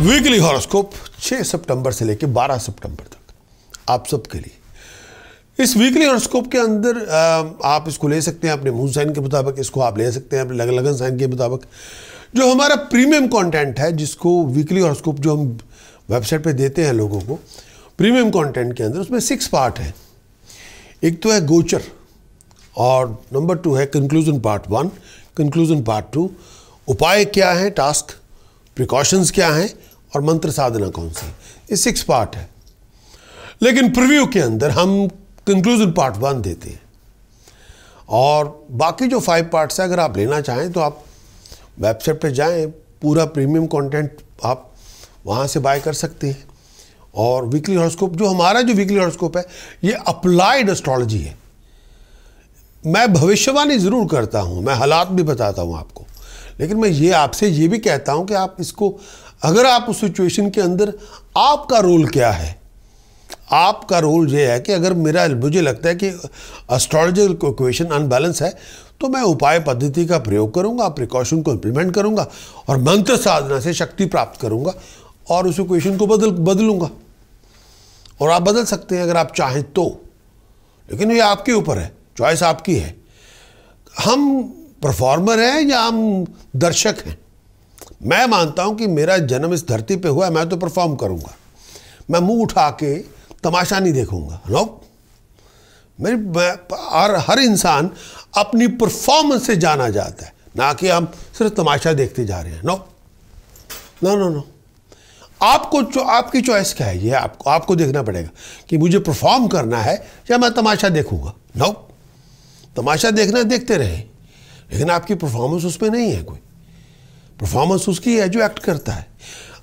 weekly horoscope 6 सितंबर से लेकर 12 सितंबर तक आप सबके लिए इस वीकली हॉरोस्कोप के अंदर आप इसको ले सकते हैं अपने मून साइन के मुताबिक इसको आप ले सकते हैं अपने लगन लगन साइन के मुताबिक जो हमारा प्रीमियम कंटेंट है जिसको वीकली हॉरोस्कोप जो हम वेबसाइट पे देते हैं लोगों को प्रीमियम कंटेंट के अंदर उसमें सिक्स पार्ट है एक तो है गोचर और नंबर टू है conclusion part one conclusion part two उपाय क्या है टास्क प्रिकॉशंस क्या हैं और मंत्र साधना कौन सी ये सिक्स पार्ट है लेकिन प्रिव्यू के अंदर हम कंक्लूजन पार्ट वन देते हैं और बाकी जो फाइव पार्ट्स हैं अगर आप लेना चाहें तो आप वेबसाइट पे जाएं पूरा प्रीमियम कंटेंट आप वहाँ से बाय कर सकते हैं और वीकली हॉरोस्कोप जो हमारा जो वीकली हॉरोस्कोप है ये अप्लाइड एस्ट्रोलॉजी है मैं भविष्यवाणी ज़रूर करता हूँ मैं हालात भी बताता हूँ आपको लेकिन मैं ये आपसे ये भी कहता हूँ कि आप इसको अगर आप उस सिचुएशन के अंदर आपका रोल क्या है आपका रोल ये है कि अगर मेरा मुझे लगता है कि एस्ट्रोलॉजिकल इक्वेशन अनबैलेंस है तो मैं उपाय पद्धति का प्रयोग करूंगा प्रिकॉशन को इम्प्लीमेंट करूंगा और मंत्र साधना से शक्ति प्राप्त करूंगा और उस इक्वेशन को बदल बदलूंगा और आप बदल सकते हैं अगर आप चाहें तो लेकिन ये आपके ऊपर है चॉइस आपकी है हम परफॉर्मर हैं या हम दर्शक हैं मैं मानता हूं कि मेरा जन्म इस धरती पे हुआ है मैं तो परफॉर्म करूंगा मैं मुंह उठा के तमाशा नहीं देखूंगा नो मेरी और हर इंसान अपनी परफॉर्मेंस से जाना जाता है ना कि हम सिर्फ तमाशा देखते जा रहे हैं नो नो नो नो आपको चो, आपकी चॉइस क्या है ये आपको आपको देखना पड़ेगा कि मुझे परफॉर्म करना है या मैं तमाशा देखूंगा नो तमाशा देखना देखते रहे लेकिन आपकी परफॉर्मेंस उसमें नहीं है कोई परफॉर्मेंस उसकी है जो एक्ट करता है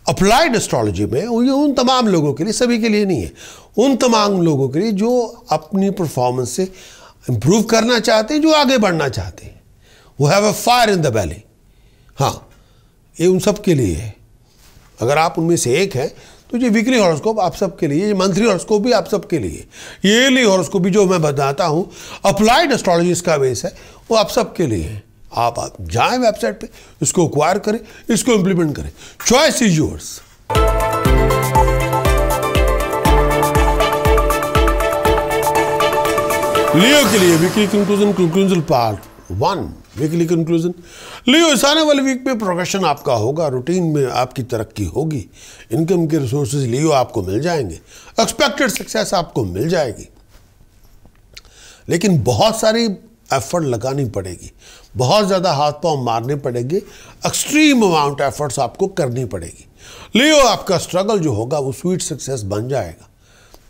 अप्लाइड एस्ट्रोलॉजी में ये उन तमाम लोगों के लिए सभी के लिए नहीं है उन तमाम लोगों के लिए जो अपनी परफॉर्मेंस से इम्प्रूव करना चाहते हैं जो आगे बढ़ना चाहते हैं वो have a fire in the valley हाँ ये उन सब के लिए है अगर आप उनमें से एक हैं तो ये वीकली हॉरोस्कोप आप सबके लिए ये मंथली हॉरोस्कोप भी आप सबके लिए ईयरली हॉरोस्कोप भी जो मैं बताता हूँ अप्लाइड एस्ट्रोलॉजी इसका बेस है वो आप सबके लिए है आप, जाए जाएं वेबसाइट पे इसको अक्वायर करें इसको इंप्लीमेंट करें चॉइस इज योर्स लियो के लिए weekly conclusion conclusion part one weekly conclusion Leo इस आने वाले वीक में प्रोफेशन आपका होगा रूटीन में आपकी तरक्की होगी इनकम के रिसोर्सेज लियो आपको मिल जाएंगे एक्सपेक्टेड सक्सेस आपको मिल जाएगी लेकिन बहुत सारी एफर्ट लगानी पड़ेगी बहुत ज़्यादा हाथ पांव मारने पड़ेंगे एक्सट्रीम अमाउंट एफर्ट्स आपको करनी पड़ेगी लियो आपका स्ट्रगल जो होगा वो स्वीट सक्सेस बन जाएगा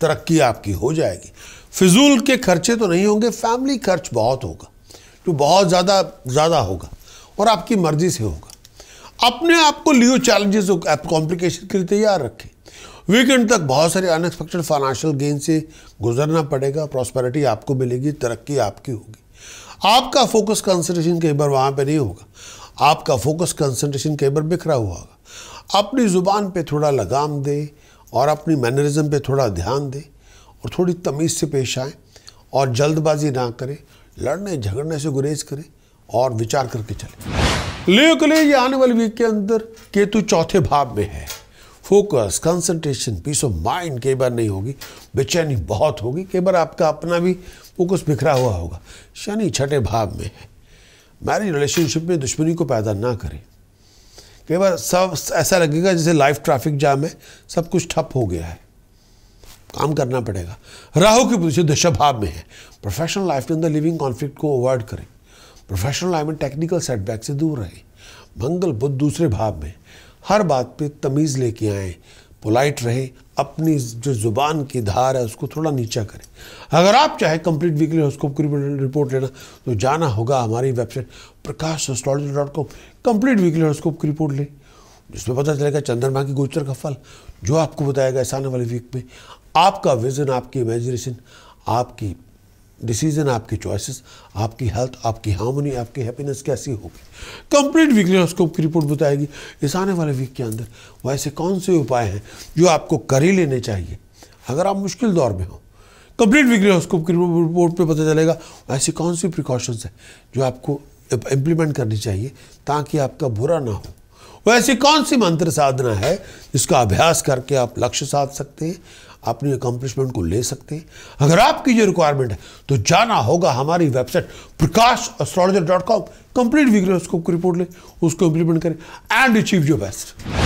तरक्की आपकी हो जाएगी फिजूल के खर्चे तो नहीं होंगे फैमिली खर्च बहुत होगा जो बहुत ज़्यादा ज़्यादा होगा और आपकी मर्ज़ी से होगा अपने आप को लियो चैलेंजेस कॉम्प्लिकेशन के लिए तैयार रखें वीकेंड तक बहुत सारे अनएक्सपेक्टेड फाइनेंशियल गेन से गुजरना पड़ेगा प्रॉस्पेरिटी आपको मिलेगी तरक्की आपकी होगी आपका फोकस कंसंट्रेशन कई बार वहाँ पर नहीं होगा आपका फोकस कंसंट्रेशन कई बार बिखरा हुआ होगा अपनी ज़ुबान पे थोड़ा लगाम दे और अपनी मैनरिज्म पे थोड़ा ध्यान दे और थोड़ी तमीज़ से पेश आए और जल्दबाजी ना करें लड़ने झगड़ने से गुरेज करें और विचार करके चलें लेकिन ये आने वाले वीक के अंदर केतु चौथे भाव में है focus concentration peace of mind कई बार नहीं होगी बेचैनी बहुत होगी कई बार आपका अपना भी फोकस बिखरा हुआ होगा शनि छठे भाव में है मैरिज रिलेशनशिप में दुश्मनी को पैदा ना करें कई बार सब ऐसा लगेगा जैसे लाइफ ट्रैफिक जाम है सब कुछ ठप हो गया है काम करना पड़ेगा राहु की पोजिशन भाव में है प्रोफेशनल लाइफ के अंदर लिविंग कॉन्फ्लिक्ट को अवॉइड करें प्रोफेशनल लाइफ में टेक्निकल सेटबैक से दूर रहें मंगल बुद्ध दूसरे भाव में हर बात पे तमीज़ लेके आएँ पोलाइट रहें अपनी जो ज़ुबान की धार है उसको थोड़ा नीचा करें अगर आप चाहे कंप्लीट वीकली हॉस्कोप की रिपोर्ट लेना तो जाना होगा हमारी website Prakash astrology dot com complete weekly horoscope की रिपोर्ट लें जिसमें पता चलेगा चंद्रमा की गोचर का फल जो आपको बताया गया इस आने वाले वीक में आपका विजन आपकी इमेजिनेशन आपकी डिसीजन आपकी चॉइसेस आपकी हेल्थ आपकी हार्मोनी आपकी हैप्पीनेस कैसी होगी कंप्लीट वीकली हॉस्कोप की रिपोर्ट बताएगी इस आने वाले वीक के अंदर वैसे कौन से उपाय हैं जो आपको कर ही लेने चाहिए अगर आप मुश्किल दौर में हो कंप्लीट वीकली हॉस्कोप की रिपोर्ट पर पता चलेगा ऐसी कौन सी प्रिकॉशंस हैं जो आपको इम्प्लीमेंट करनी चाहिए ताकि आपका बुरा ना हो वो तो ऐसी कौन सी मंत्र साधना है जिसका अभ्यास करके आप लक्ष्य साध सकते हैं अपनी अकम्पलिशमेंट को ले सकते हैं अगर आपकी जो रिक्वायरमेंट है तो जाना होगा हमारी website Prakash astrologer dot com complete विग्रह उसको रिपोर्ट लें उसको इम्प्लीमेंट करें एंड अचीव योर बेस्ट